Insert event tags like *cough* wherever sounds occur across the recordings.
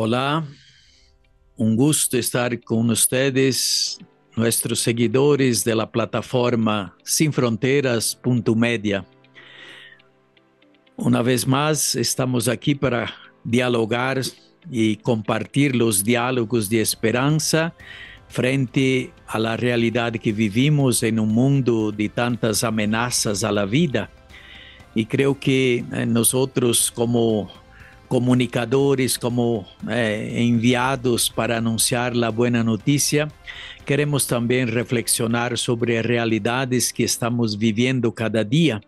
Hola, un gusto estar con ustedes, nuestros seguidores de la plataforma Sin sinfronteras.media. Una vez más, estamos aquí para dialogar y compartir los diálogos de esperanza frente a la realidad que vivimos en un mundo de tantas amenazas a la vida. Y creo que eh, nosotros como comunicadores, como eh, enviados para anunciar la buena noticia, queremos también reflexionar sobre realidades que estamos viviendo cada día,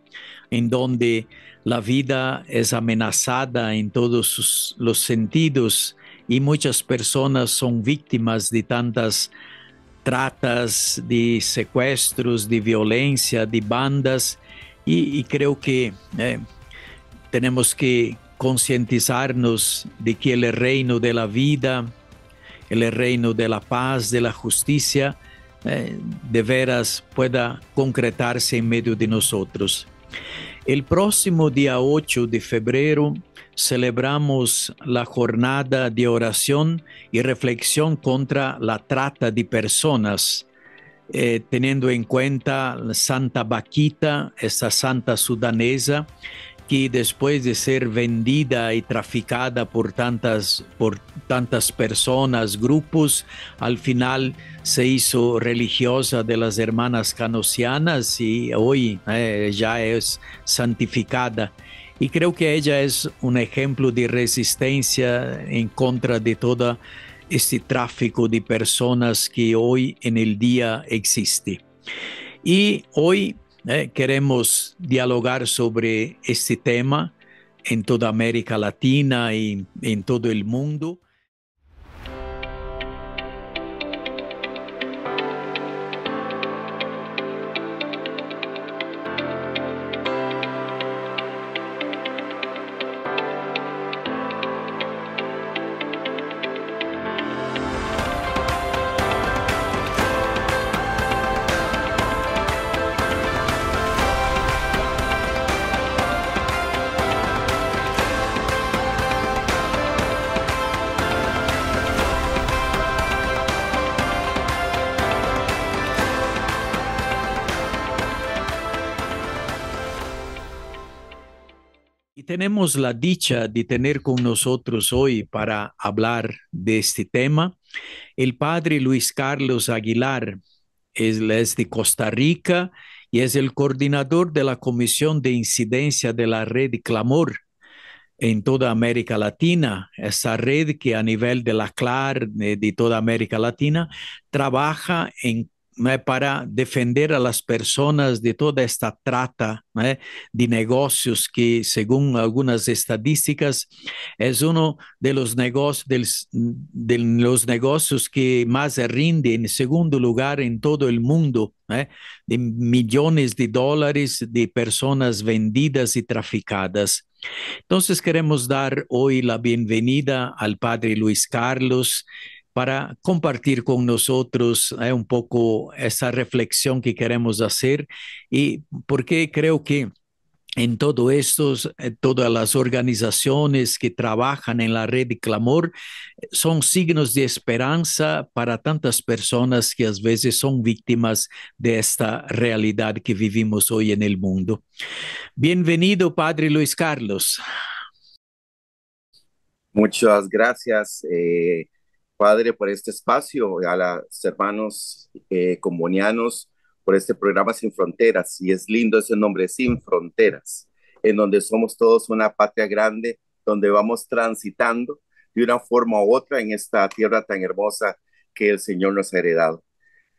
en donde la vida es amenazada en todos los sentidos y muchas personas son víctimas de tantas tratas, de secuestros, de violencia, de bandas, y, creo que eh, tenemos que concientizarnos de que el reino de la vida, el reino de la paz, de la justicia, eh, de veras pueda concretarse en medio de nosotros. El próximo día 8 de febrero celebramos la jornada de oración y reflexión contra la trata de personas, eh, teniendo en cuenta Santa Baquita, esta santa sudanesa, que después de ser vendida y traficada por tantas, por tantas personas, grupos, al final se hizo religiosa de las hermanas canosianas y hoy eh, ya es santificada. Y creo que ella es un ejemplo de resistencia en contra de todo este tráfico de personas que hoy en el día existe. Y hoy eh, queremos dialogar sobre este tema en toda América Latina y en todo el mundo. la dicha de tener con nosotros hoy para hablar de este tema el padre Luis Carlos Aguilar. es de Costa Rica y es el coordinador de la Comisión de Incidencia de la Red Clamor en toda América Latina, esa red que a nivel de la CLAR de, de toda América Latina trabaja en para defender a las personas de toda esta trata de negocios que, según algunas estadísticas es uno de los negocios que más rinde en segundo lugar en todo el mundo, de millones de dólares de personas vendidas y traficadas. Entonces queremos dar hoy la bienvenida al Padre Luis Carlos para compartir con nosotros eh, un poco esa reflexión que queremos hacer y porque creo que en todo estos, eh, todas las organizaciones que trabajan en la red de clamor eh, son signos de esperanza para tantas personas que a veces son víctimas de esta realidad que vivimos hoy en el mundo. Bienvenido, Padre Luis Carlos. Muchas gracias. Padre, por este espacio, a los hermanos eh, por este programa Sin Fronteras. Y es lindo ese nombre, Sin Fronteras, en donde somos todos una patria grande, donde vamos transitando de una forma u otra en esta tierra tan hermosa que el Señor nos ha heredado.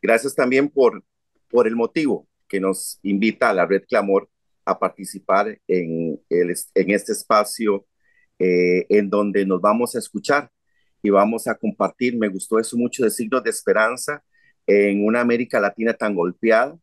Gracias también por, por el motivo que nos invita a la Red Clamor a participar en, el, en este espacio eh, en donde nos vamos a escuchar y vamos a compartir, me gustó eso mucho, de signos de esperanza en una América Latina tan golpeada,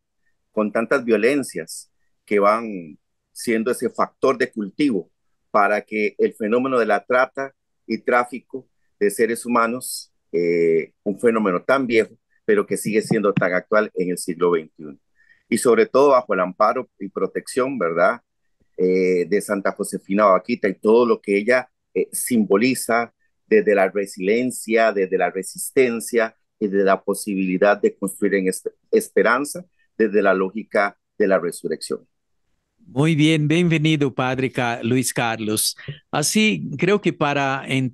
con tantas violencias que van siendo ese factor de cultivo para que el fenómeno de la trata y tráfico de seres humanos, eh, un fenómeno tan viejo, pero que sigue siendo tan actual en el siglo XXI. Y sobre todo bajo el amparo y protección, ¿verdad? Eh, de Santa Josefina Vaquita y todo lo que ella eh, simboliza, desde la resiliencia, desde la resistencia y de la posibilidad de construir en esperanza desde la lógica de la resurrección. Muy bien, bienvenido, Padre Luis Carlos. Así creo que para eh,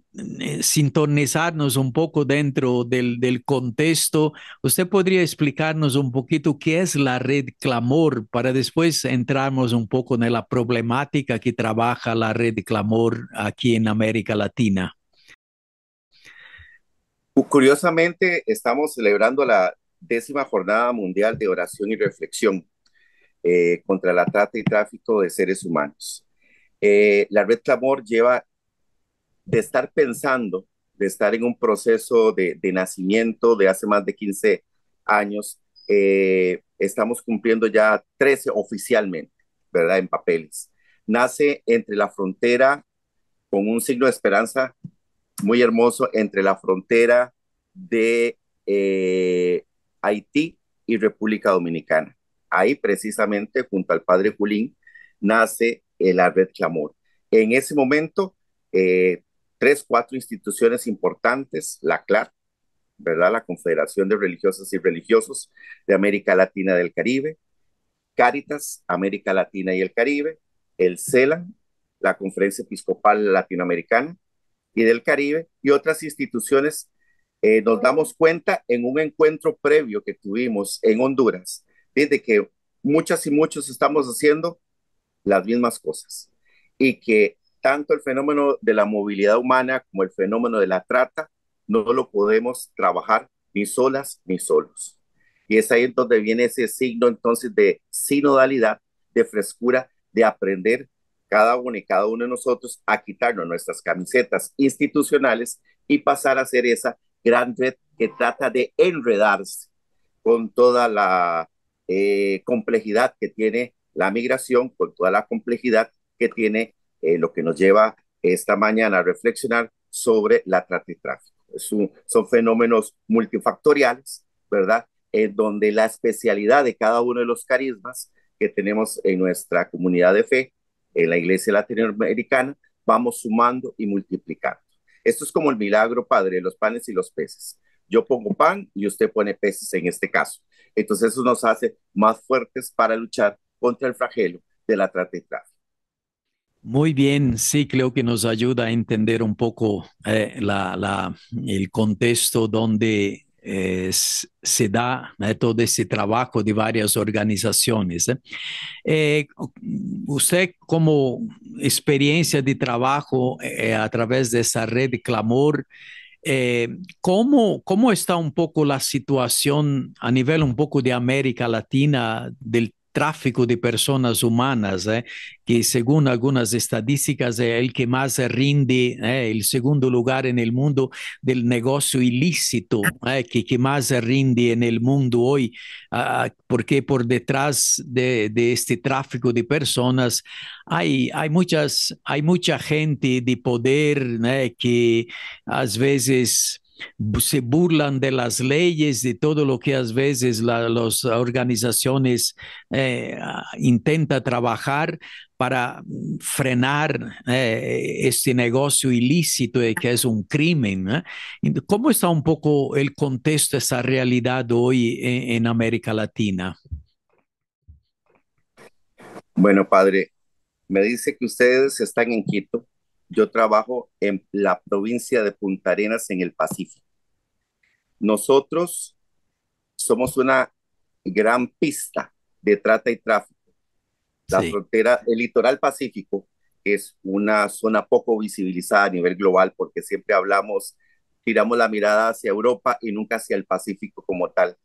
sintonizarnos un poco dentro del, del, contexto, usted podría explicarnos un poquito qué es la red Clamor para después entrarnos un poco en la problemática que trabaja la red Clamor aquí en América Latina. Curiosamente, estamos celebrando la décima jornada mundial de oración y reflexión eh, contra la trata y tráfico de seres humanos. Eh, la red Clamor lleva de estar pensando, de estar en un proceso de, nacimiento de hace más de 15 años, eh, estamos cumpliendo ya 13 oficialmente, ¿verdad? En papeles. Nace entre la frontera con un signo de esperanza muy hermoso entre la frontera de eh, Haití y República Dominicana. Ahí precisamente junto al padre Julín nace el eh, la red Clamor. En ese momento, eh, tres, cuatro instituciones importantes, la CLAR, ¿verdad? la Confederación de Religiosas y Religiosos de América Latina del Caribe, Cáritas, América Latina y el Caribe, el CELA, la Conferencia Episcopal Latinoamericana, y del Caribe y otras instituciones, eh, nos damos cuenta en un encuentro previo que tuvimos en Honduras, desde que muchas y muchos estamos haciendo las mismas cosas y que tanto el fenómeno de la movilidad humana como el fenómeno de la trata no lo podemos trabajar ni solas ni solos. Y es ahí donde viene ese signo entonces de sinodalidad, de frescura, de aprender cada uno y cada uno de nosotros a quitarnos nuestras camisetas institucionales y pasar a ser esa gran red que trata de enredarse con toda la eh, complejidad que tiene la migración, con toda la complejidad que tiene eh, lo que nos lleva esta mañana a reflexionar sobre la trata y tráfico. son fenómenos multifactoriales, ¿verdad? En donde la especialidad de cada uno de los carismas que tenemos en nuestra comunidad de fe en la iglesia latinoamericana, vamos sumando y multiplicando. Esto es como el milagro, Padre, de los panes y los peces. Yo pongo pan y usted pone peces en este caso. Entonces eso nos hace más fuertes para luchar contra el flagelo de la trata tráfico. Muy bien, sí, creo que nos ayuda a entender un poco eh, el contexto donde eh, se da todo ese trabajo de varias organizaciones. ¿eh? Eh, Usted, Eh, experiencia como experiência de través eh, esa red de Clamor, ¿cómo está un poco la situación a nivel un poco de América Latina del tráfico de personas humanas, eh, que según algunas estadísticas es eh, el que más rinde, eh, el segundo lugar en el mundo del negocio ilícito, que, que, más rinde en el mundo hoy, ah, ah, porque por detrás de, este tráfico de personas hay, hay, muchas, hay mucha gente de poder que a veces se burlan de las leyes, de todo lo que a veces las organizaciones eh, intentan trabajar para frenar eh, este negocio ilícito que es un crimen. ¿Cómo está un poco el contexto, esa realidad hoy en, en América Latina? Bueno, padre, me dice que ustedes están en Quito yo trabajo en la provincia de Punta Arenas, en el Pacífico. Nosotros somos una gran pista de trata y tráfico. La frontera, el litoral pacífico es una zona poco visibilizada a nivel global porque siempre hablamos, tiramos la mirada hacia Europa y nunca hacia el Pacífico como tal.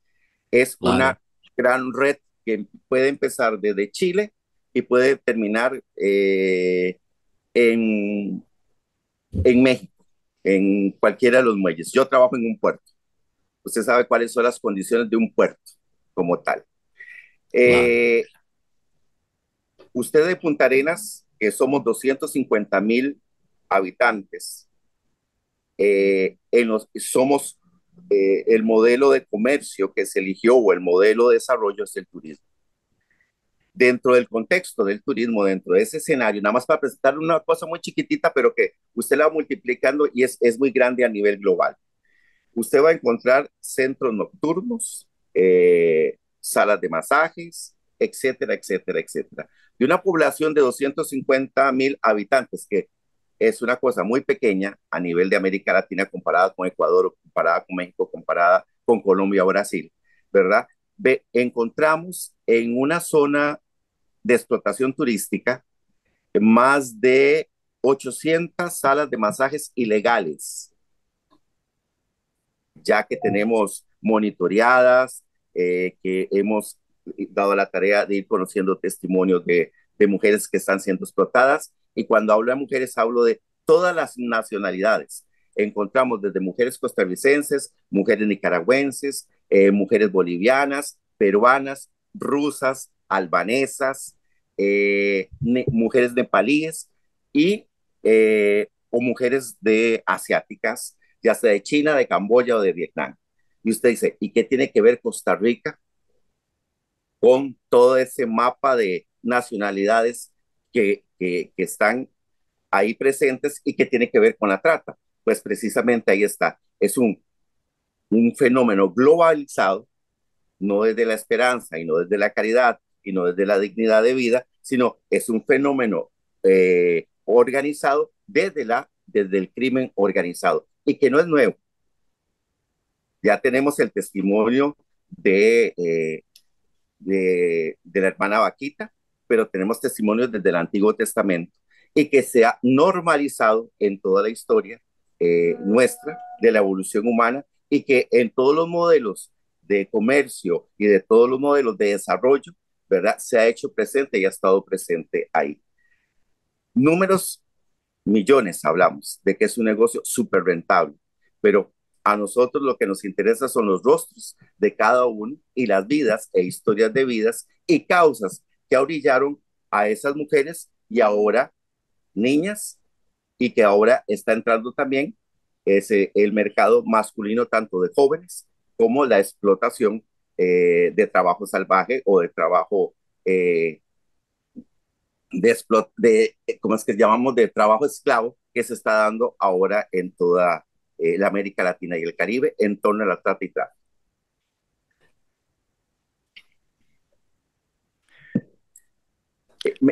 Es una gran red que puede empezar desde Chile y puede terminar eh, en, México, en cualquiera de los muelles. Yo trabajo en un puerto. Usted sabe cuáles son las condiciones de un puerto como tal. Eh, usted de Punta Arenas, que somos 250 mil habitantes, eh, en los, somos eh, el modelo de comercio que se eligió o el modelo de desarrollo es el turismo dentro del contexto del turismo, dentro de ese escenario, nada más para presentar una cosa muy chiquitita, pero que usted la va multiplicando y es, es muy grande a nivel global. Usted va a encontrar centros nocturnos, eh, salas de masajes, etcétera, etcétera, etcétera. De una población de 250 mil habitantes, que es una cosa muy pequeña a nivel de América Latina comparada con Ecuador, comparada con México, comparada con Colombia o Brasil, ¿verdad? Ve, encontramos en una zona de explotación turística, más de 800 salas de masajes ilegales, ya que tenemos monitoreadas, eh, que hemos dado la tarea de ir conociendo testimonios de, mujeres que están siendo explotadas. Y cuando hablo de mujeres, hablo de todas las nacionalidades. Encontramos desde mujeres costarricenses, mujeres nicaragüenses, eh, mujeres bolivianas, peruanas, rusas, albanesas, eh, mujeres nepalíes y eh, o mujeres de asiáticas, ya sea de China, de Camboya o de Vietnam. Y usted dice, ¿y qué tiene que ver Costa Rica con todo ese mapa de nacionalidades que, están ahí presentes y qué tiene que ver con la trata? Pues precisamente ahí está. Es un, un fenómeno globalizado, no desde la esperanza y no desde la caridad, y no desde la dignidad de vida, sino es un fenómeno eh, organizado desde, la, desde el crimen organizado y que no es nuevo. Ya tenemos el testimonio eh, de, de, la hermana Vaquita, pero tenemos testimonios desde el Antiguo Testamento y que se ha normalizado en toda la historia eh, nuestra de la evolución humana y que en todos los modelos de comercio y de todos los modelos de desarrollo ¿verdad? Se ha hecho presente y ha estado presente ahí. Números, millones hablamos de que es un negocio súper rentable, pero a nosotros lo que nos interesa son los rostros de cada uno y las vidas e historias de vidas y causas que orillaron a esas mujeres y ahora niñas y que ahora está entrando también ese, el mercado masculino tanto de jóvenes como la explotación eh, de trabajo salvaje o de trabajo eh, de, de, eh, ¿cómo es que llamamos? De trabajo esclavo que se está dando ahora en toda la América Latina y el Caribe en torno a la trata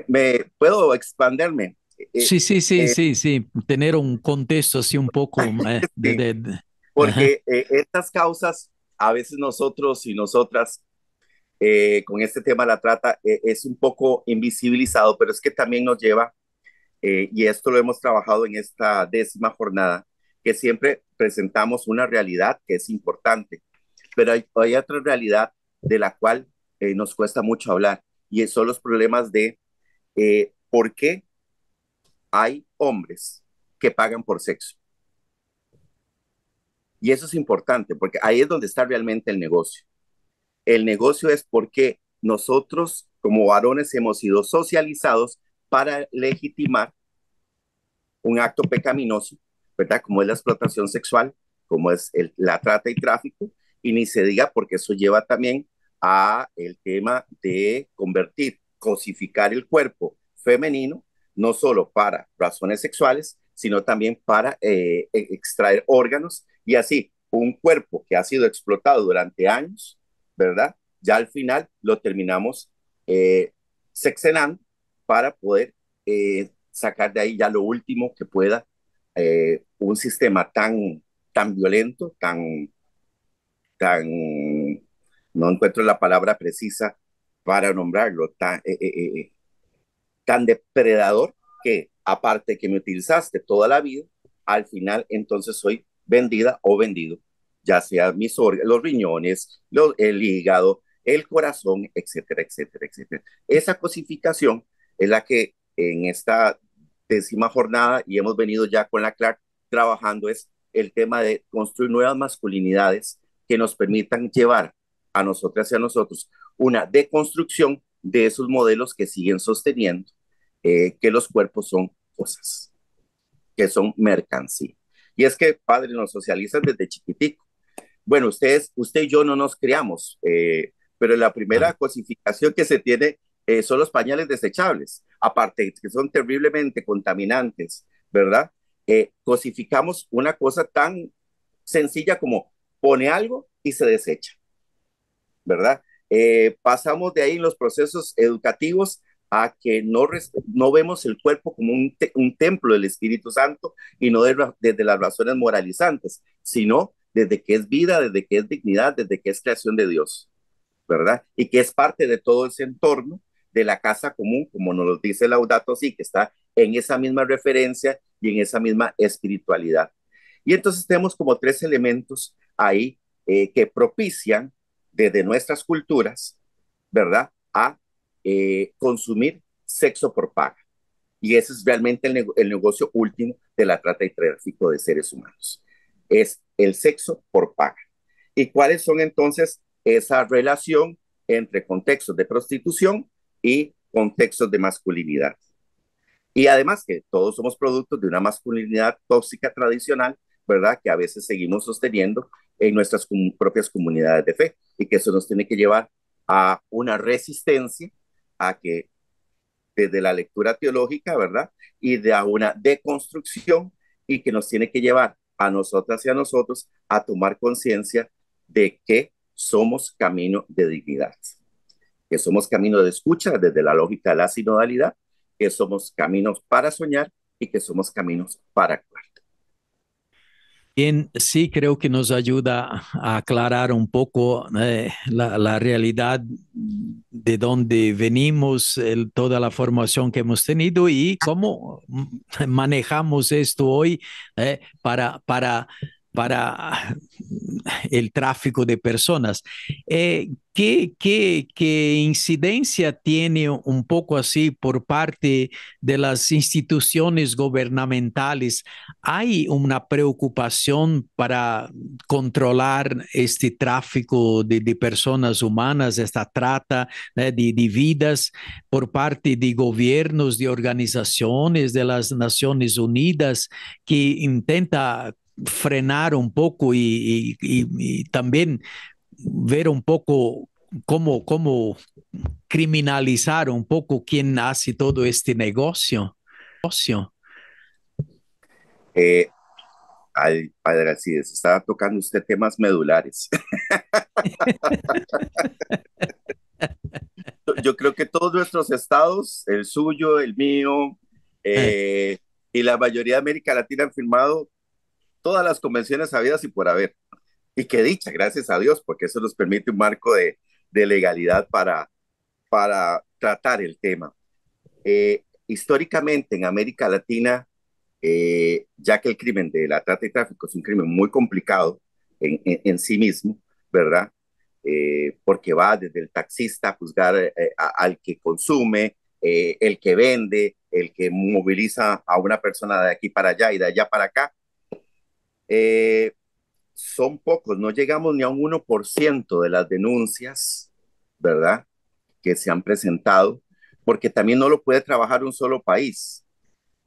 Me, puedo expanderme. Sí, sí, sí, sí, sí, tener un contexto así un poco. *laughs* porque estas causas a veces nosotros y nosotras eh, con este tema la trata eh, es un poco invisibilizado, pero es que también nos lleva, eh, y esto lo hemos trabajado en esta décima jornada, que siempre presentamos una realidad que es importante, pero hay otra realidad de la cual nos cuesta mucho hablar, y son los problemas de por qué hay hombres que pagan por sexo. Y eso es importante, porque ahí es donde está realmente el negocio. El negocio es porque nosotros como varones hemos sido socializados para legitimar un acto pecaminoso, ¿verdad? Como es la explotación sexual, como es la trata y tráfico, y ni se diga porque eso lleva también a el tema de convertir, cosificar el cuerpo femenino, no solo para razones sexuales, sino también para eh, e, extraer órganos y así un cuerpo que ha sido explotado durante años, ¿verdad? Ya al final lo terminamos eh, sexenando para poder eh, sacar de ahí ya lo último que pueda un sistema tan, tan violento, tan, tan, no encuentro la palabra precisa para nombrarlo, tan, tan depredador que aparte que me utilizaste toda la vida, al final entonces soy vendida o vendido, ya sea mis órganos, los riñones, el hígado, el corazón, etcétera, etcétera, etcétera. Esa cosificación es la que en esta décima jornada y hemos venido ya con la Clark trabajando es el tema de construir nuevas masculinidades que nos permitan llevar a nosotras y a nosotros una deconstrucción de esos modelos que siguen sosteniendo eh, que los cuerpos son cosas que son mercancía. Y es que, padre, nos socializan desde chiquitico. Bueno, ustedes, usted y yo no nos criamos, eh, pero la primera cosificación que se tiene eh, son los pañales desechables, aparte que son terriblemente contaminantes, ¿verdad? Eh, cosificamos una cosa tan sencilla como pone algo y se desecha, ¿verdad? Eh, pasamos de ahí los procesos educativos a que no, no vemos el cuerpo como un, templo del Espíritu Santo y no desde las razones moralizantes, sino desde que es vida, desde que es dignidad, desde que es creación de Dios, ¿verdad? Y que es parte de todo ese entorno de la casa común, como nos lo dice Laudato sí que está en esa misma referencia y en esa misma espiritualidad. Y entonces tenemos como tres elementos ahí eh, que propician desde nuestras culturas, ¿verdad? A eh, consumir sexo por paga. Y ese es realmente el, negocio último de la trata y tráfico de seres humanos. Es el sexo por paga. ¿Y cuáles son entonces esa relación entre contextos de prostitución y contextos de masculinidad? Y además que todos somos productos de una masculinidad tóxica tradicional, ¿verdad? Que a veces seguimos sosteniendo en nuestras propias comunidades de fe y que eso nos tiene que llevar a una resistencia a que desde la lectura teológica, ¿verdad? Y de una deconstrucción y que nos tiene que llevar a nosotras y a nosotros a tomar conciencia de que somos camino de dignidad, que somos camino de escucha desde la lógica de la sinodalidad, que somos caminos para soñar y que somos caminos para actuar sí creo que nos ayuda a aclarar un poco eh, la, realidad de dónde venimos, toda la formación que hemos tenido y cómo manejamos esto hoy eh, para, para, para el tráfico de personas. Eh, ¿qué, qué, incidencia tiene un poco así por parte de las instituciones gubernamentales? ¿Hay una preocupación para controlar este tráfico de, personas humanas, esta trata eh, de, de vidas por parte de gobiernos, de organizaciones de las Naciones Unidas que intenta frenar un poco y, también ver un poco cómo, cómo criminalizar un poco quién hace todo este negocio. Eh, al padre estaba tocando usted temas medulares. *laughs* Yo creo que todos nuestros estados, el suyo, el mío, eh. Eh, y la mayoría de América Latina han firmado todas las convenciones habidas y por haber. Y que dicha, gracias a Dios, porque eso nos permite un marco de, legalidad para, para tratar el tema. Eh, históricamente en América Latina, eh, ya que el crimen de la trata y tráfico es un crimen muy complicado en, sí mismo, ¿verdad? Eh, porque va desde el taxista a juzgar al que consume, el que vende, el que moviliza a una persona de aquí para allá y de allá para acá, eh, son pocos, no llegamos ni a un 1% de las denuncias, ¿verdad? Que se han presentado, porque también no lo puede trabajar un solo país.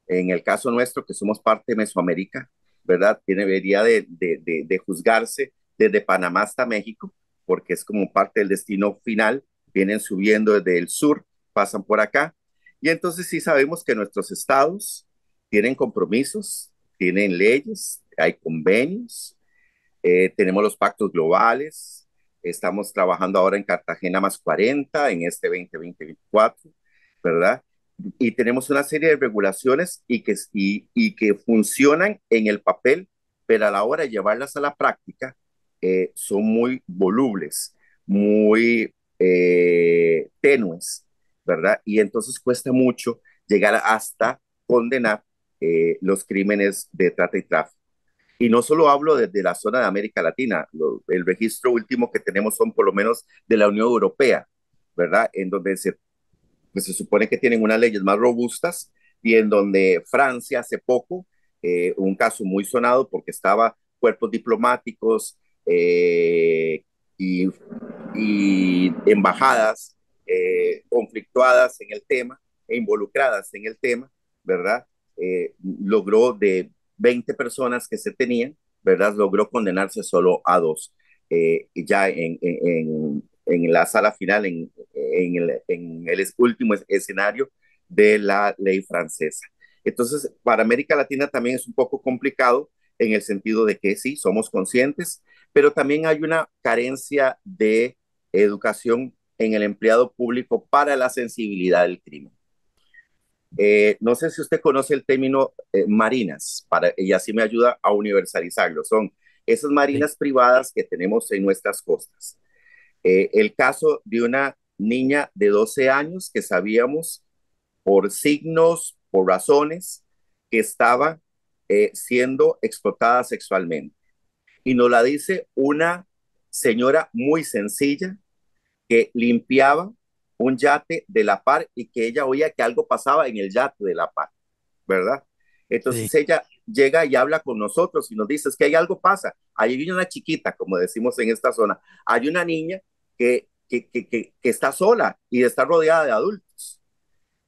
En el caso nuestro, que somos parte de Mesoamérica, ¿verdad? Tiene, debería de, de juzgarse desde Panamá hasta México, porque es como parte del destino final, vienen subiendo desde el sur, pasan por acá, y entonces sí sabemos que nuestros estados tienen compromisos, tienen leyes, hay convenios, eh, tenemos los pactos globales, estamos trabajando ahora en Cartagena más 40 en este 2020-2024, ¿verdad? Y tenemos una serie de regulaciones y que, que funcionan en el papel, pero a la hora de llevarlas a la práctica eh, son muy volubles, muy eh, tenues, ¿verdad? Y entonces cuesta mucho llegar hasta condenar los crímenes de trata y tráfico. Y no solo hablo desde de la zona de América Latina, el registro último que tenemos son por lo menos de la Unión Europea, ¿verdad? En donde se, pues, se supone que tienen unas leyes más robustas y en donde Francia hace poco, eh, un caso muy sonado porque estaba cuerpos diplomáticos eh, y, embajadas eh, conflictuadas en el tema e involucradas en el tema, ¿verdad? logró de 20 personas que se tenían, ¿verdad? Logró condenarse solo a dos. Eh, ya en, la sala final, en, el, el, último escenario de la ley francesa. Entonces, para América Latina también es un poco complicado en el sentido de que sí, somos conscientes, pero también hay una carencia de educación en el empleado público para la sensibilidad del crimen. Eh, no sé si usted conoce el término eh, marinas, para, y así me ayuda a universalizarlo. Son esas marinas privadas que tenemos en nuestras costas. Eh, el caso de una niña de 12 años que sabíamos por signos, por razones, que estaba siendo explotada sexualmente. Y nos la dice una señora muy sencilla que limpiaba un yate de la par y que ella oía que algo pasaba en el yate de la par, ¿verdad? Entonces ella llega y habla con nosotros y nos dice, es que hay algo pasa, hay una chiquita, como decimos en esta zona, hay una niña que, que, que está sola y está rodeada de adultos.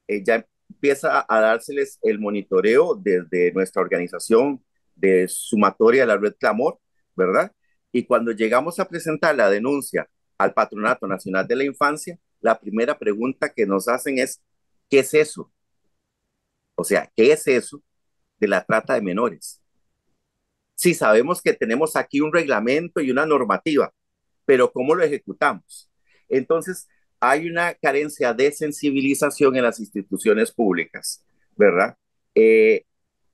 Ella empieza a dárseles el monitoreo desde nuestra organización de sumatoria de la red Clamor, ¿verdad? Y cuando llegamos a presentar la denuncia al Patronato Nacional de la Infancia, la primera pregunta que nos hacen es, ¿qué es eso? O sea, ¿qué es eso de la trata de menores? Si sabemos que tenemos aquí un reglamento y una normativa, pero ¿cómo lo ejecutamos? Entonces, hay una carencia de sensibilización en las instituciones públicas, ¿verdad? Eh,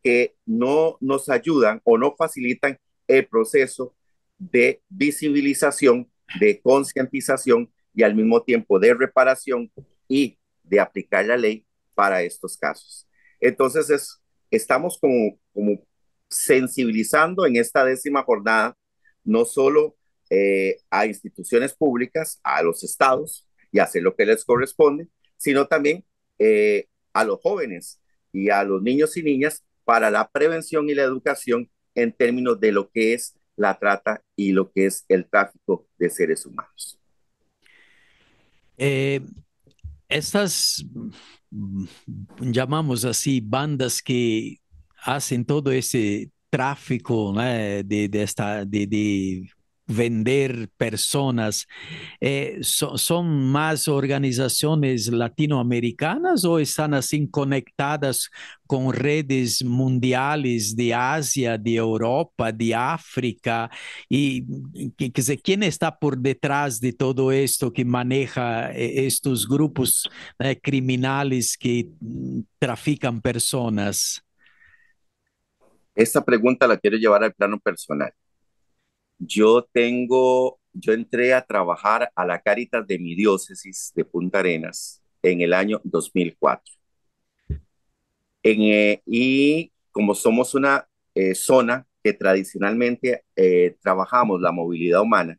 que no nos ayudan o no facilitan el proceso de visibilización, de concientización y al mismo tiempo de reparación y de aplicar la ley para estos casos. Entonces, estamos como, sensibilizando en esta décima jornada no solo eh, a instituciones públicas, a los estados y hacer lo que les corresponde, sino también eh, a los jóvenes y a los niños y niñas para la prevención y la educación en términos de lo que es la trata y lo que es el tráfico de seres humanos. Eh, estas, chamamos assim, bandas que fazem todo esse tráfico né, de, de, de vender personas. Eh, ¿Son más organizaciones latinoamericanas o están así conectadas con redes mundiales de Asia, de Europa, de África? Y quién está por detrás de todo esto que maneja eh, estos grupos eh, criminales que mm, trafican personas? Esta pregunta la quiero llevar al plano personal. Yo tengo, yo entré a trabajar a la Caritas de mi diócesis de Punta Arenas en el año 2004. En, eh, y como somos una eh, zona que tradicionalmente eh, trabajamos la movilidad humana,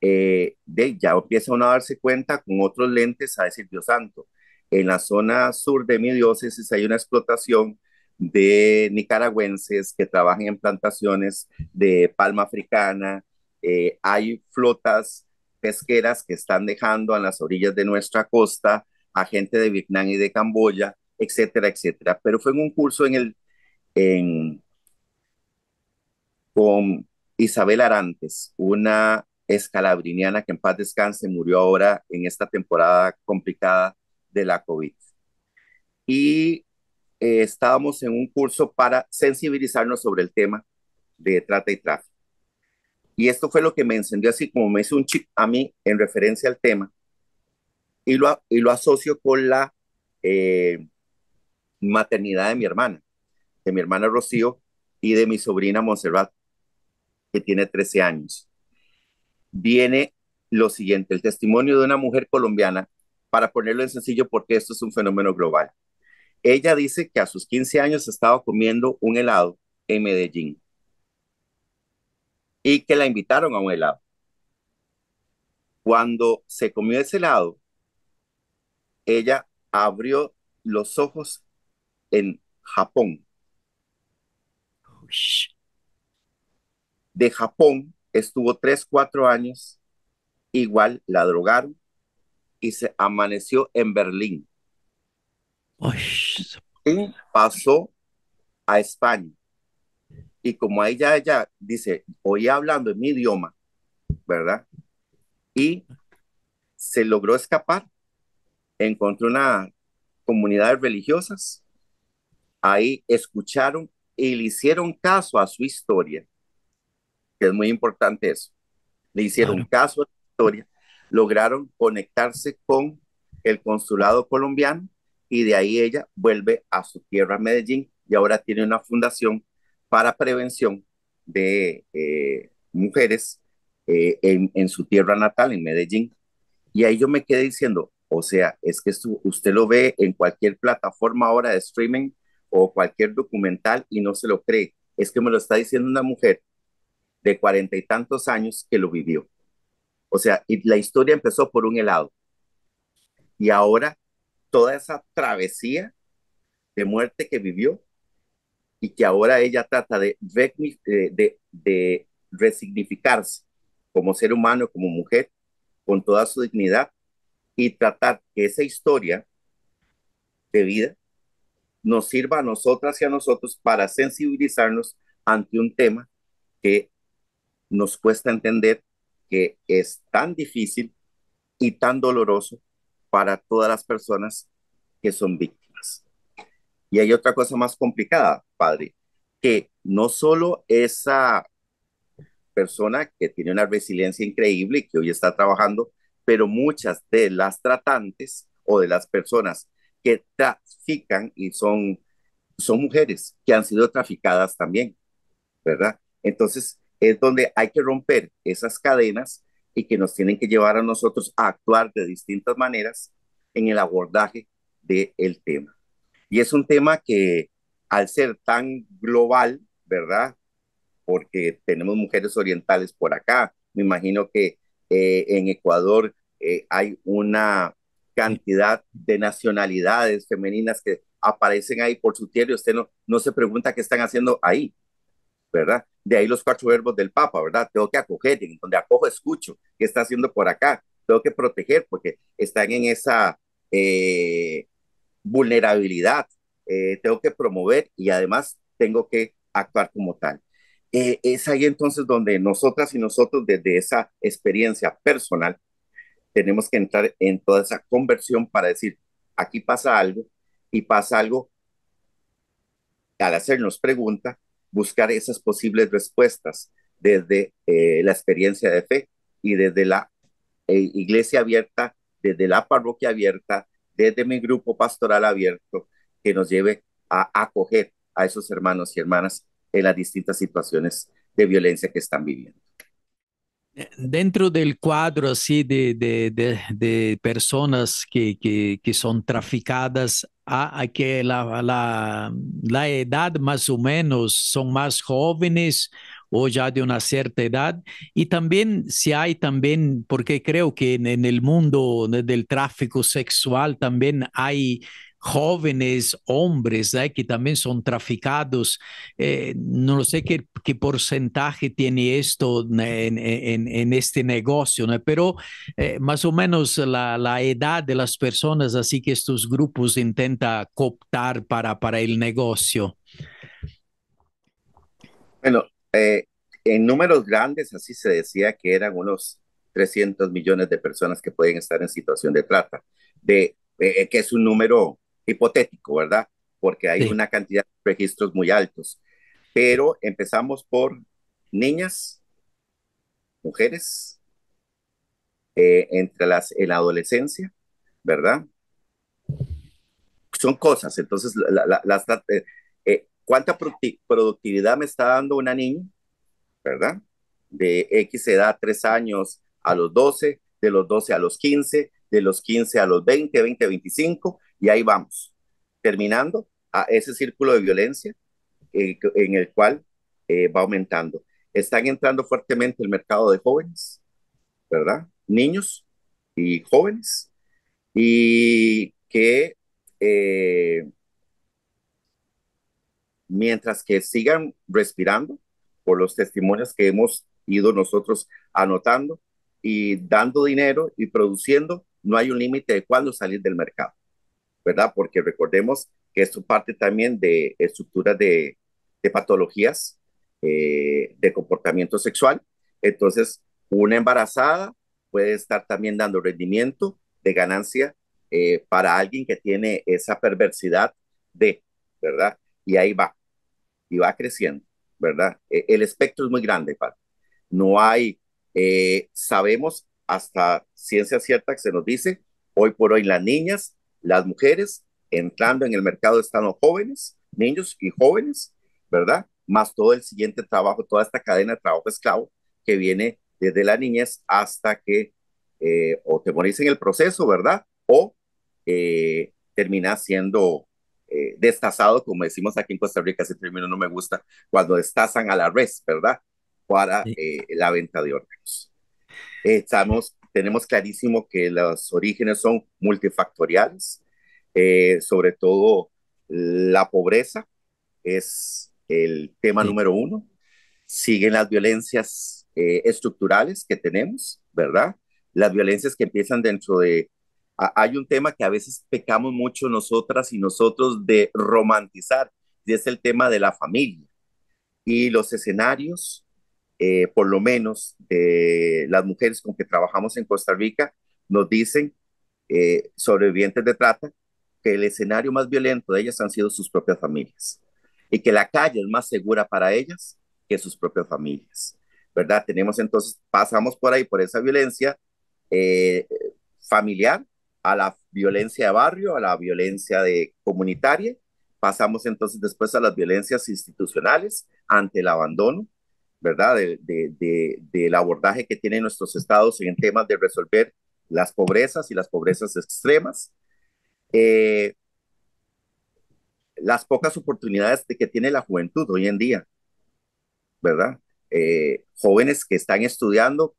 de, ya empieza uno a darse cuenta con otros lentes a decir, Dios santo, en la zona sur de mi diócesis hay una explotación de nicaragüenses que trabajan en plantaciones de palma africana. Eh, hay flotas pesqueras que están dejando a las orillas de nuestra costa a gente de Vietnam y de Camboya, etcétera, etcétera. Pero fue en un curso en el, con Isabel Arantes, una escalabriniana que en paz descanse murió ahora en esta temporada complicada de la COVID. Y eh, estábamos en un curso para sensibilizarnos sobre el tema de trata y tráfico. Y esto fue lo que me encendió así como me hizo un chip a mí en referencia al tema y lo, y lo asocio con la eh, maternidad de mi hermana, de mi hermana Rocío y de mi sobrina Monserrat, que tiene 13 años. Viene lo siguiente, el testimonio de una mujer colombiana, para ponerlo en sencillo porque esto es un fenómeno global. Ella dice que a sus 15 años estaba comiendo un helado en Medellín y que la invitaron a un helado. Cuando se comió ese helado, ella abrió los ojos en Japón. De Japón estuvo 3, 4 años, igual la drogaron y se amaneció en Berlín pasó a España. Y como ella, ella dice, oía hablando en mi idioma, ¿verdad? Y se logró escapar, encontró una comunidad religiosas, ahí escucharon y le hicieron caso a su historia, que es muy importante eso. Le hicieron caso a su historia, lograron conectarse con el consulado colombiano y de ahí ella vuelve a su tierra, Medellín, y ahora tiene una fundación para prevención de eh, mujeres eh, en, su tierra natal, en Medellín. Y ahí yo me quedé diciendo, o sea, es que usted lo ve en cualquier plataforma ahora de streaming o cualquier documental y no se lo cree. Es que me lo está diciendo una mujer de cuarenta y tantos años que lo vivió. O sea, y la historia empezó por un helado. Y ahora toda esa travesía de muerte que vivió y que ahora ella trata de, de, resignificarse como ser humano, como mujer, con toda su dignidad y tratar que esa historia de vida nos sirva a nosotras y a nosotros para sensibilizarnos ante un tema que nos cuesta entender que es tan difícil y tan doloroso para todas las personas que son víctimas. Y hay otra cosa más complicada, padre, que no solo esa persona que tiene una resiliencia increíble y que hoy está trabajando, pero muchas de las tratantes o de las personas que trafican y son, son mujeres que han sido traficadas también, ¿verdad? Entonces es donde hay que romper esas cadenas y que nos tienen que llevar a nosotros a actuar de distintas maneras en el abordaje del tema. Y es un tema que al ser tan global, ¿verdad? Porque tenemos mujeres orientales por acá, me imagino que eh, en Ecuador eh, hay una cantidad de nacionalidades femeninas que aparecen ahí por su tierra y usted no, no se pregunta qué están haciendo ahí. ¿verdad? De ahí los cuatro verbos del Papa, ¿verdad? Tengo que acoger, donde acojo, escucho, ¿qué está haciendo por acá? Tengo que proteger porque están en esa eh, vulnerabilidad, eh, tengo que promover y además tengo que actuar como tal. Eh, es ahí entonces donde nosotras y nosotros desde esa experiencia personal tenemos que entrar en toda esa conversión para decir, aquí pasa algo y pasa algo al hacernos pregunta buscar esas posibles respuestas desde eh, la experiencia de fe y desde la eh, iglesia abierta, desde la parroquia abierta, desde mi grupo pastoral abierto, que nos lleve a acoger a esos hermanos y hermanas en las distintas situaciones de violencia que están viviendo. Dentro del cuadro así de, de, de, personas que, que, que, son traficadas, a, ah, que la, edad más o menos son más jóvenes o ya de una cierta edad. Y también si hay también, porque creo que en el mundo del tráfico sexual también hay jóvenes, hombres, que también son traficados. Eh, no sé qué, porcentaje tiene esto en, este negocio, ¿no? pero eh, más o menos la, edad de las personas, así que estos grupos intentan cooptar para, para el negocio. Bueno, eh, en números grandes, así se decía que eran unos 300 millones de personas que pueden estar en situación de trata, de, que es un número hipotético, ¿verdad? Porque hay una cantidad de registros muy altos. Pero empezamos por niñas, mujeres, eh, entre las, en la adolescencia, ¿verdad? Son cosas, entonces, eh, eh, ¿cuánta productividad me está dando una niña, ¿verdad? De X edad, tres años a los 12, de los 12 a los 15, de los 15 a los 20, 20, 25, y ahí vamos, terminando a ese círculo de violencia eh, en el cual eh, va aumentando. Están entrando fuertemente el mercado de jóvenes, ¿verdad? Niños y jóvenes, y que eh, mientras que sigan respirando, por los testimonios que hemos ido nosotros anotando y dando dinero y produciendo, no hay un límite de cuándo salir del mercado. ¿verdad? Porque recordemos que esto parte también de estructuras de, patologías eh, de comportamiento sexual. Entonces, una embarazada puede estar también dando rendimiento de ganancia eh, para alguien que tiene esa perversidad de, ¿verdad? Y ahí va, y va creciendo, ¿verdad? E, el espectro es muy grande, para No hay, eh, sabemos hasta ciencia cierta que se nos dice, hoy por hoy las niñas las mujeres entrando en el mercado están los jóvenes, niños y jóvenes, ¿verdad? Más todo el siguiente trabajo, toda esta cadena de trabajo esclavo que viene desde la niñez hasta que eh, o te el proceso, ¿verdad? O eh, termina siendo eh, destazado, como decimos aquí en Costa Rica, ese término no me gusta, cuando destazan a la res, ¿verdad? Para la venta de órganos. Estamos tenemos clarísimo que los orígenes son multifactoriales, eh, sobre todo la pobreza es el tema número uno. Siguen las violencias eh, estructurales que tenemos, ¿verdad? Las violencias que empiezan dentro de... hay un tema que a veces pecamos mucho nosotras y nosotros de romantizar, y es el tema de la familia y los escenarios eh, por lo menos de las mujeres con que trabajamos en Costa Rica, nos dicen, eh, sobrevivientes de trata, que el escenario más violento de ellas han sido sus propias familias y que la calle es más segura para ellas que sus propias familias, ¿verdad? Tenemos entonces, pasamos por ahí, por esa violencia eh, familiar, a la violencia de barrio, a la violencia de comunitaria, pasamos entonces después a las violencias institucionales ante el abandono, ¿verdad? del abordaje que tienen nuestros estados en temas de resolver las pobrezas y las pobrezas extremas. Eh, las pocas oportunidades que tiene la juventud hoy en día, ¿verdad? Eh, jóvenes que están estudiando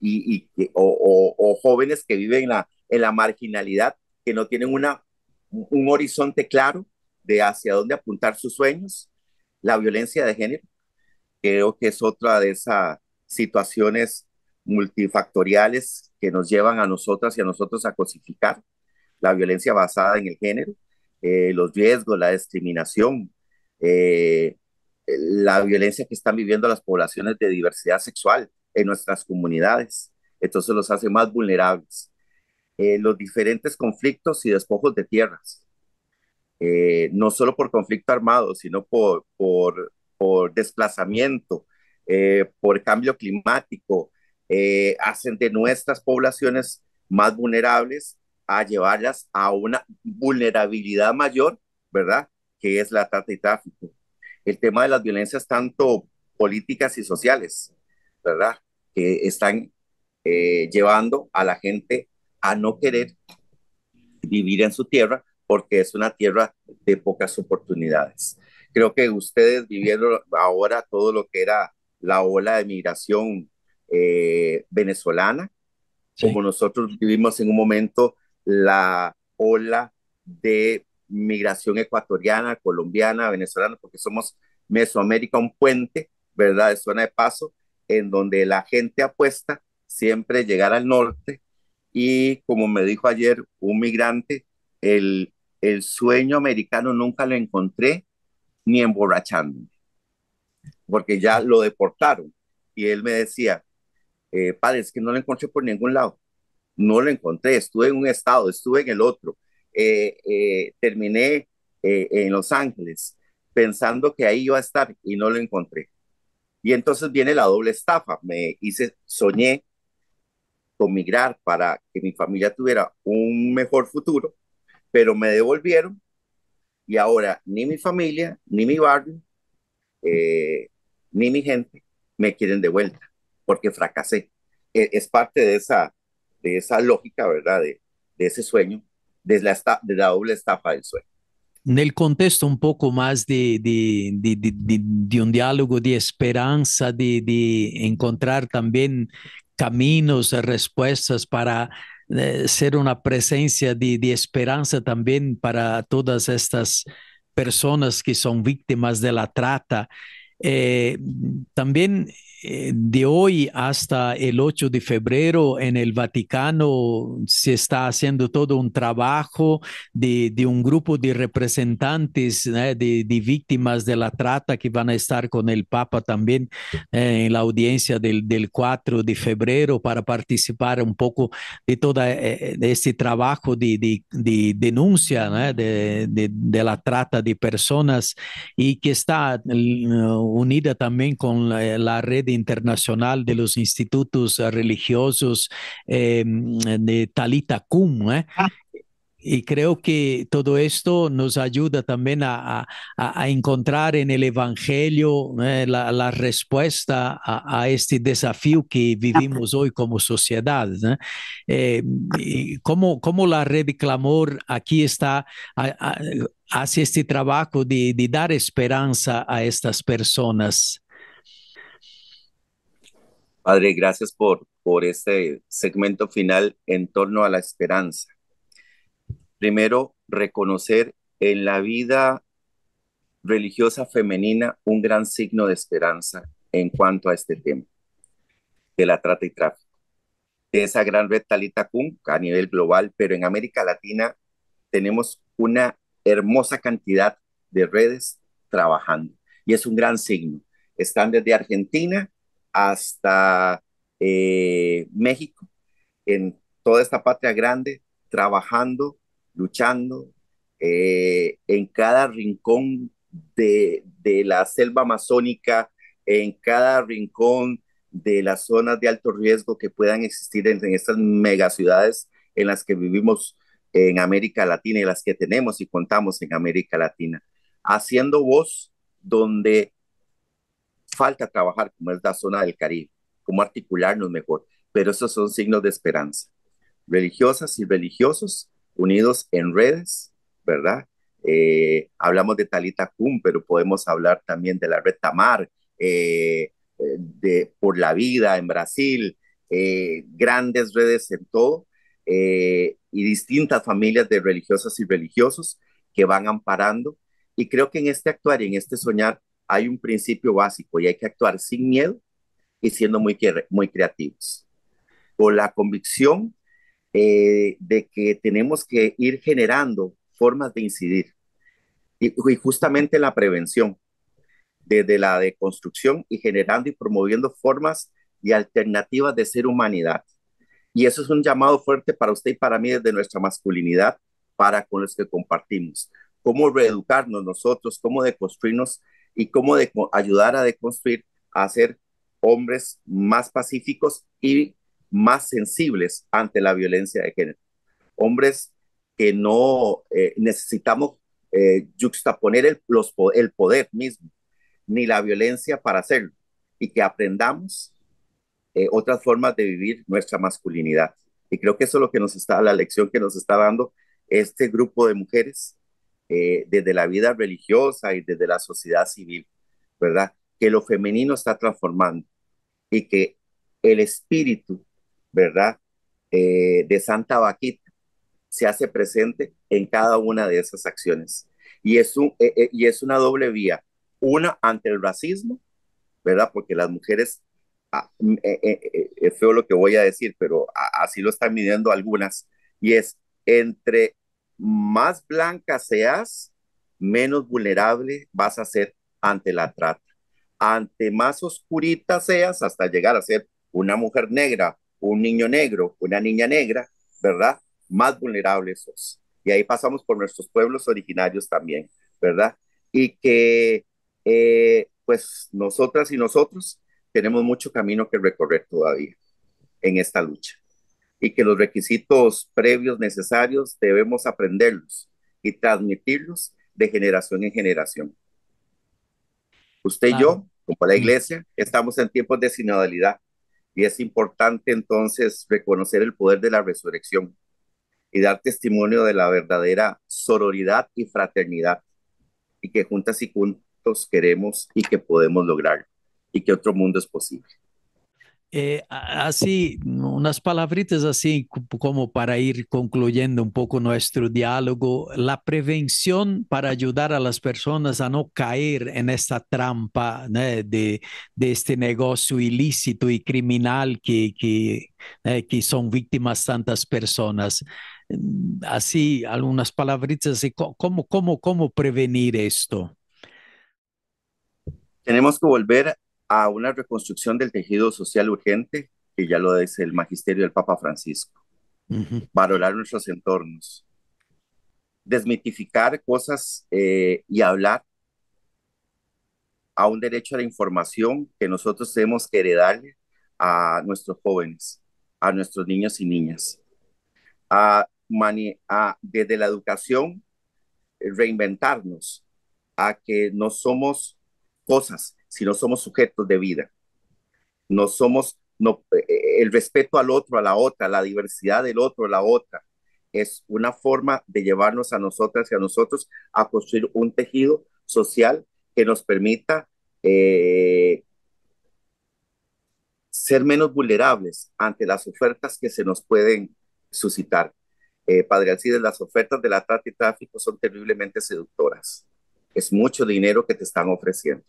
y, o, o, jóvenes que viven en la, en la marginalidad, que no tienen una, un horizonte claro de hacia dónde apuntar sus sueños, la violencia de género, Creo que es otra de esas situaciones multifactoriales que nos llevan a nosotras y a nosotros a cosificar la violencia basada en el género, eh, los riesgos, la discriminación, eh, la violencia que están viviendo las poblaciones de diversidad sexual en nuestras comunidades. Entonces los hace más vulnerables. Eh, los diferentes conflictos y despojos de tierras, no solo por conflicto armado, sino por, por por desplazamiento, eh, por cambio climático, eh, hacen de nuestras poblaciones más vulnerables a llevarlas a una vulnerabilidad mayor, ¿verdad? Que es la trata y tráfico. El tema de las violencias tanto políticas y sociales, ¿verdad? Que están eh, llevando a la gente a no querer vivir en su tierra porque es una tierra de pocas oportunidades. Creo que ustedes vivieron ahora todo lo que era la ola de migración eh, venezolana, como nosotros vivimos en un momento la ola de migración ecuatoriana, colombiana, venezolana, porque somos Mesoamérica, un puente, ¿verdad? De zona de paso, en donde la gente apuesta siempre llegar al norte y como me dijo ayer un migrante, el, el sueño americano nunca lo encontré ni emborrachando, porque ya lo deportaron. Y él me decía, eh, padre, es que no lo encontré por ningún lado, no lo encontré, estuve en un estado, estuve en el otro, eh, eh, terminé en Los Ángeles pensando que ahí iba a estar y no lo encontré. Y entonces viene la doble estafa, me hice, soñé con migrar para que mi familia tuviera un mejor futuro, pero me devolvieron y ahora ni mi familia, ni mi barrio, eh, ni mi gente me quieren de vuelta porque fracasé. E, es, parte de esa, de esa lógica, ¿verdad? De, ese sueño, de la, de la doble estafa del sueño. En el contexto un poco más de, de, de un diálogo de esperanza, de encontrar también caminos, respuestas para ser una presencia de, esperanza también para todas estas personas que son víctimas de la trata. Eh, también eh, de hoy hasta el 8 de febrero en el Vaticano se está haciendo todo un trabajo de, un grupo de representantes eh, de, víctimas de la trata que van a estar con el Papa también eh, en la audiencia del, del, 4 de febrero para participar un poco de todo este trabajo de, denuncia de, la trata de personas y que está unida también con la red internacional de los institutos eh, religiosos em, de Talita ¿eh? ah. Y creo que todo esto nos ayuda también a, encontrar en el Evangelio eh, la, respuesta a, este desafío que vivimos hoy como sociedad. Em, ¿Cómo la red de clamor aquí está, hace este trabajo de, de dar esperanza a estas personas. Padre, gracias por, por este segmento final en torno a la esperanza. Primero, reconocer en la vida religiosa femenina un gran signo de esperanza en cuanto a este tema de la trata y tráfico. De esa gran red Talita Kun a nivel global, pero en América Latina tenemos una hermosa cantidad de redes trabajando y es un gran signo. Están desde Argentina hasta eh, México, en toda esta patria grande, trabajando, luchando eh, en cada rincón de, la selva amazónica, en cada rincón de las zonas de alto riesgo que puedan existir en, en estas megaciudades en las que vivimos en América Latina y las que tenemos y contamos en América Latina, haciendo voz donde falta trabajar, como es la zona del Caribe, cómo articularnos mejor. Pero esos son signos de esperanza. Religiosas y religiosos unidos en redes, ¿verdad? Eh, hablamos de Talita Cum, pero podemos hablar también de la red Tamar, eh, eh, de Por la Vida en Brasil, grandes redes en todo y distintas familias de religiosas y religiosos que van amparando. Y creo que en este actuar y en este soñar hay un principio básico y hay que actuar sin miedo y siendo muy, muy creativos. Con la convicción eh, de que tenemos que ir generando formas de incidir y, justamente la prevención desde la deconstrucción y generando y promoviendo formas y alternativas de ser humanidad. Y eso es un llamado fuerte para usted y para mí desde nuestra masculinidad, para con los que compartimos. Cómo reeducarnos nosotros, cómo deconstruirnos y cómo ayudar a deconstruir, a hacer hombres más pacíficos y más sensibles ante la violencia de género. Hombres que no eh, necesitamos juxtaponer eh, el, poder mismo, ni la violencia para hacerlo, y que aprendamos eh, otras formas de vivir nuestra masculinidad. Y creo que eso es lo que nos está, la lección que nos está dando este grupo de mujeres eh, desde la vida religiosa y desde la sociedad civil, ¿verdad? Que lo femenino está transformando y que el espíritu, ¿verdad? Eh, de Santa Vaquita se hace presente en cada una de esas acciones. Y es, un, eh, y es una doble vía, una ante el racismo, ¿verdad? Porque las mujeres, ah, mm, es feo lo que voy a decir, pero así lo están midiendo algunas, y es entre más blanca seas, menos vulnerable vas a ser ante la trata. Ante más oscurita seas, hasta llegar a ser una mujer negra, un niño negro, una niña negra, ¿verdad? Más vulnerable sos. Y ahí pasamos por nuestros pueblos originarios también, ¿verdad? Y que, eh, pues, nosotras y nosotros tenemos mucho camino que recorrer todavía en esta lucha y que los requisitos previos necesarios debemos aprenderlos y transmitirlos de generación en generación. Usted y yo, como la mm. iglesia, estamos en tiempos de sinodalidad y es importante entonces reconocer el poder de la resurrección y dar testimonio de la verdadera sororidad y fraternidad y que juntas y juntos queremos y que podemos lograr y que otro mundo es posible. Eh, así, unas palabritas así como para ir concluyendo un poco nuestro diálogo, la prevención para ayudar a las personas a no caer en esta trampa de, este negocio ilícito y criminal que, que, eh, son víctimas tantas personas. Mm, así, algunas palabritas, así, ¿cómo, cómo, cómo prevenir esto? Tenemos que volver a una reconstrucción del tejido social urgente, que ya lo dice el magisterio del Papa Francisco, valorar nuestros entornos, desmitificar cosas eh, y hablar a un derecho a la información que nosotros tenemos que heredarle a nuestros jóvenes, a nuestros niños y niñas. A, desde la educación, eh, reinventarnos, a que no somos cosas, si no somos sujetos de vida. No somos, eh, eh, el respeto al otro, a la otra, la diversidad del otro, la otra, es una forma de llevarnos a nosotras y a nosotros a construir un tejido social que nos permita eh, ser menos vulnerables ante las ofertas que se nos pueden suscitar. padre Alcides, las ofertas de la trata y tráfico son terriblemente seductoras. Es mucho dinero que te están ofreciendo.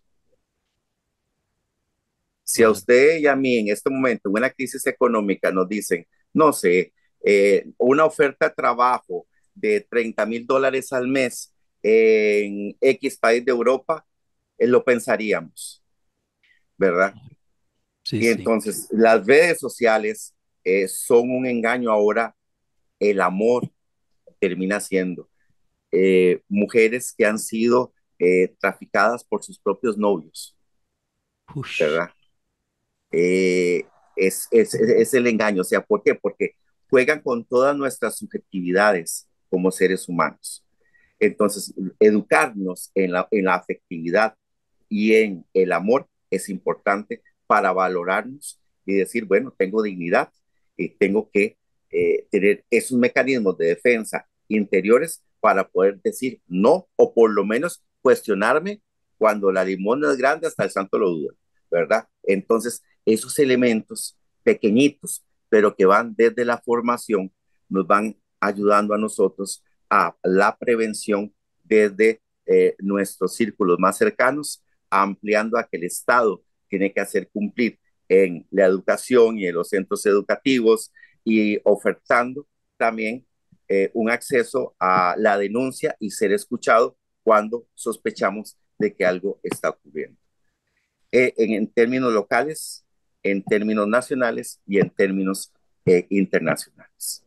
Si a usted y a mí en este momento, en una crisis económica, nos dicen, no sé, eh, una oferta de trabajo de 30 mil dólares al mes en X país de Europa, eh, lo pensaríamos, ¿verdad? Sí, y entonces las redes sociales eh, son un engaño ahora, el amor termina siendo. mujeres que han sido traficadas por sus propios novios, ¿verdad? Eh, es, es, el engaño. O sea, ¿por qué? Porque juegan con todas nuestras subjetividades como seres humanos. Entonces, educarnos en la, afectividad y en el amor es importante para valorarnos y decir, bueno, tengo dignidad y tengo que eh, tener esos mecanismos de defensa interiores para poder decir no o por lo menos cuestionarme cuando la limón es grande hasta el santo lo duda, ¿verdad? Entonces, esos elementos pequeñitos, pero que van desde la formación, nos van ayudando a nosotros a la prevención desde eh, nuestros círculos más cercanos, ampliando a que el Estado tiene que hacer cumplir en la educación y en los centros educativos y ofertando también eh, un acceso a la denuncia y ser escuchado cuando sospechamos de que algo está ocurriendo. Eh, en términos locales, en términos nacionales y en términos eh, internacionales.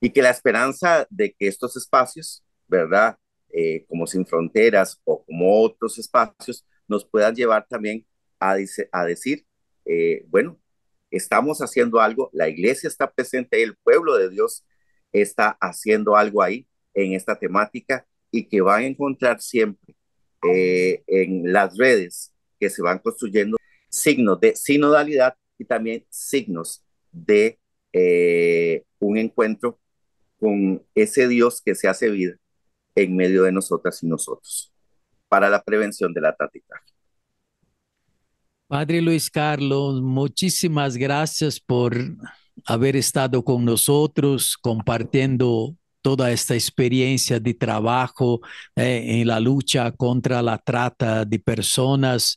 Y que la esperanza de que estos espacios, ¿verdad? Eh, como Sin Fronteras o como otros espacios, nos puedan llevar también a, a decir, eh, bueno, estamos haciendo algo, la iglesia está presente, el pueblo de Dios está haciendo algo ahí en esta temática y que van a encontrar siempre en las redes que se van construyendo signos de sinodalidad y también signos de eh, un encuentro con ese Dios que se hace vida en medio de nosotras y nosotros para la prevención de la trata. Padre Luis Carlos, muchísimas gracias por haber estado con nosotros compartiendo toda esta experiencia de trabajo eh, en la lucha contra la trata de personas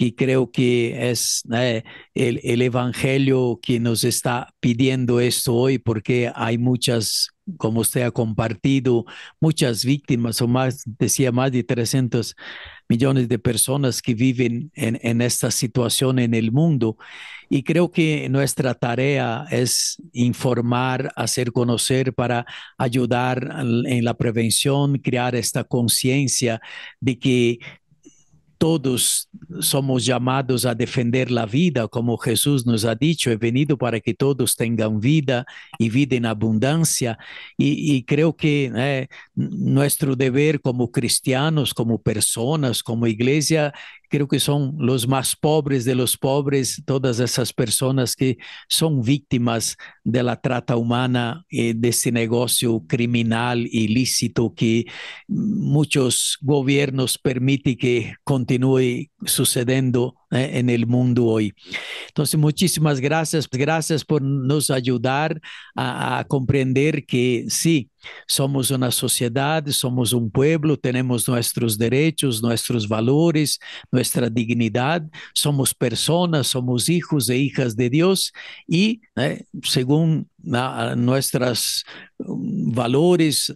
que creo que es eh, el, el, Evangelio que nos está pidiendo esto hoy, porque hay muchas, como usted ha compartido, muchas víctimas, o más, decía, más de 300 millones de personas que viven en, en esta situación en el mundo. Y creo que nuestra tarea es informar, hacer conocer para ayudar en la prevención, crear esta conciencia de que todos somos chamados a defender a vida, como Jesús nos ha dicho, é venido para que todos tenham vida e vida em abundância. e creio que eh, nosso dever como cristianos, como pessoas como igreja creo que son los más pobres de los pobres, todas esas personas que son víctimas de la trata humana, y eh, de ese negocio criminal, ilícito, que muchos gobiernos permiten que continúe sucediendo eh, en el mundo hoy. Entonces, muchísimas gracias. Gracias por nos ayudar a, comprender que sí, somos una sociedad, somos un pueblo, tenemos nuestros derechos, nuestros valores, nuestra dignidad, somos personas, somos hijos e hijas de Dios y eh, según nuestros um, valores.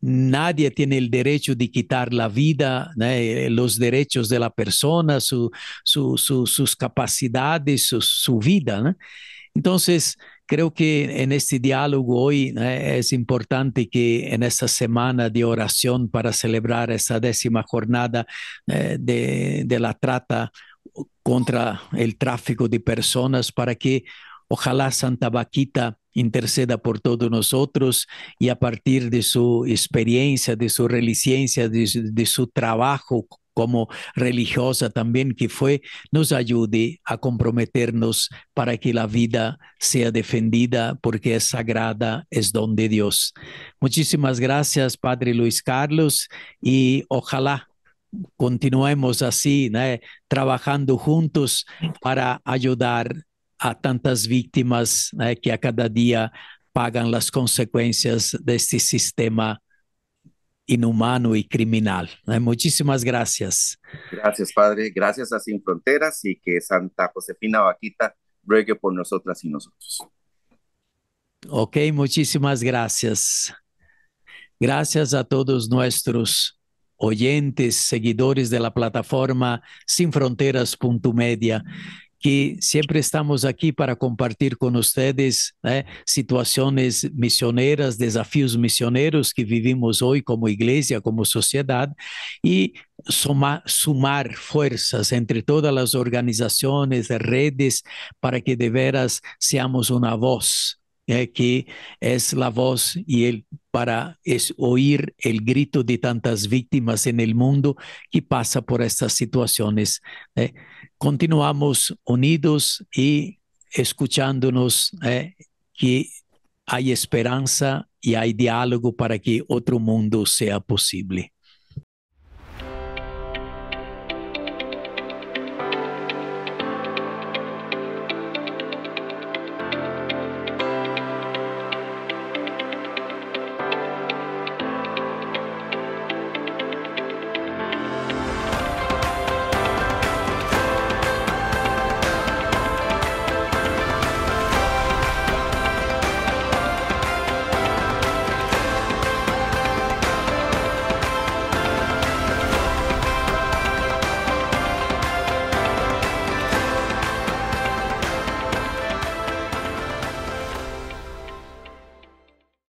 Nadie tiene el derecho de quitar la vida, eh, los derechos de la persona, sus capacidades, su, vida. Entonces, creo que en este diálogo hoy es importante que en esta semana de oración para celebrar esa décima jornada eh, de, de, la trata contra el tráfico de personas, para que ojalá Santa Vaquita interceda por todos nosotros y a partir de su experiencia, de su relicencia, de, su trabajo como religiosa también que fue, nos ayude a comprometernos para que la vida sea defendida porque es sagrada, es don de Dios. Muchísimas gracias, Padre Luis Carlos, y ojalá continuemos así, trabajando juntos para ayudar a tantas víctimas que a cada día pagan las consecuencias de este sistema inhumano y e criminal. Muchísimas gracias. Gracias, Padre. Gracias a Sin Fronteras y e que Santa Josefina Vaquita ruegue por nosotras y e nosotros. Ok, muchísimas gracias. Gracias a todos nuestros oyentes, seguidores de la plataforma sinfronteras.media que siempre estamos aquí para compartir con ustedes ¿eh? situaciones misioneras, desafíos misioneros que vivimos hoy como iglesia, como sociedad, y sumar fuerzas entre todas las organizaciones, redes, para que de veras seamos una voz ¿eh? que es la voz y el para oír el grito de tantas víctimas en el mundo que pasa por estas situaciones ¿eh? continuamos unidos y escuchándonos eh, que hay esperanza y hay diálogo para que otro mundo sea posible.